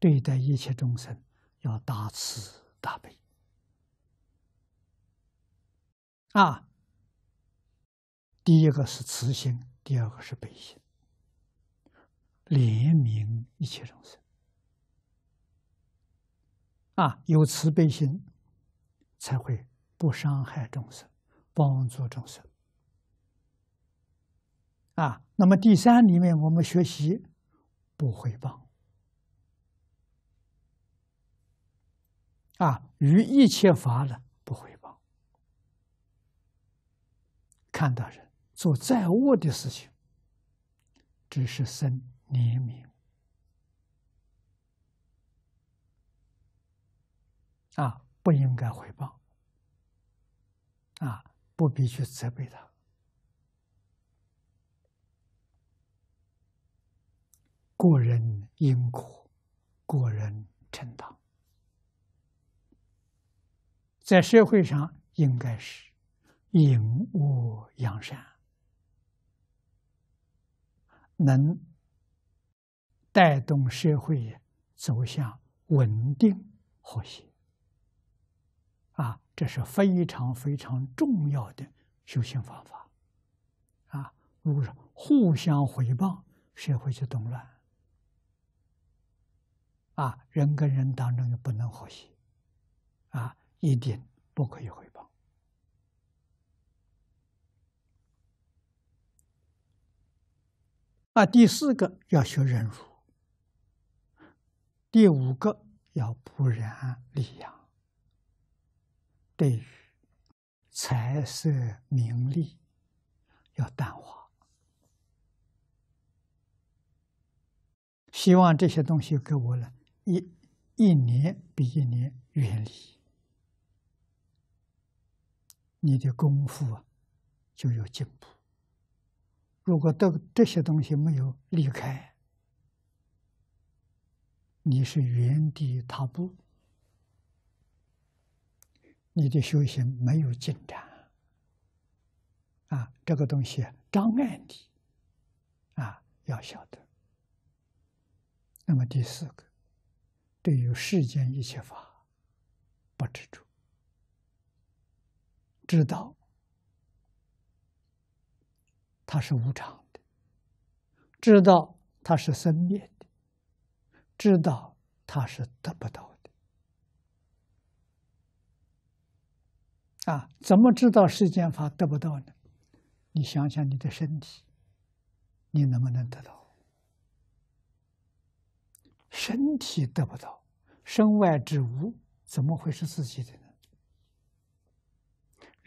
对待一切众生要大慈大悲啊！第一个是慈心，第二个是悲心，怜悯一切众生啊！有慈悲心，才会不伤害众生，帮助众生啊！那么第三里面我们学习不回报。啊，于一切法呢不回报。看到人做债恶的事情，只是生怜悯。啊，不应该回报。啊，不必去责备他。过人因果，过人成道。在社会上应该是引恶扬善，能带动社会走向稳定和谐。啊，这是非常非常重要的修行方法。啊，如果是互相回报，社会就动乱。啊，人跟人当中又不能和谐。啊。一定不可以回报。啊，第四个要学忍辱，第五个要不染利养，对于财色名利要淡化。希望这些东西给我了一一年比一年远离。你的功夫啊，就有进步。如果这这些东西没有离开，你是原地踏步，你的修行没有进展。啊，这个东西障碍你啊要晓得。那么第四个，对于世间一切法，不执着。知道它是无常的，知道它是生灭的，知道它是得不到的。啊，怎么知道世间法得不到呢？你想想你的身体，你能不能得到？身体得不到，身外之物怎么会是自己的呢？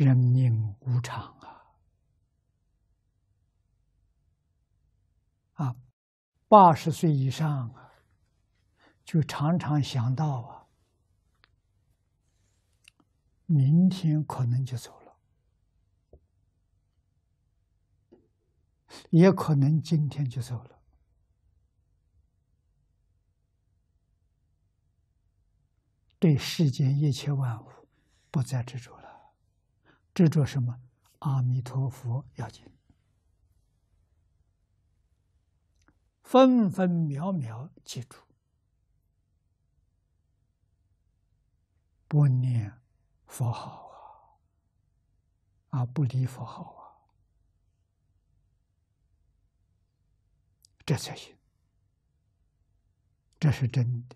人命无常啊！啊，八十岁以上，就常常想到啊，明天可能就走了，也可能今天就走了。对世间一切万物不再执着了。执着什么？阿弥陀佛要紧，分分秒秒记住，不念佛号啊，啊，不离佛号啊，这才行，这是真的。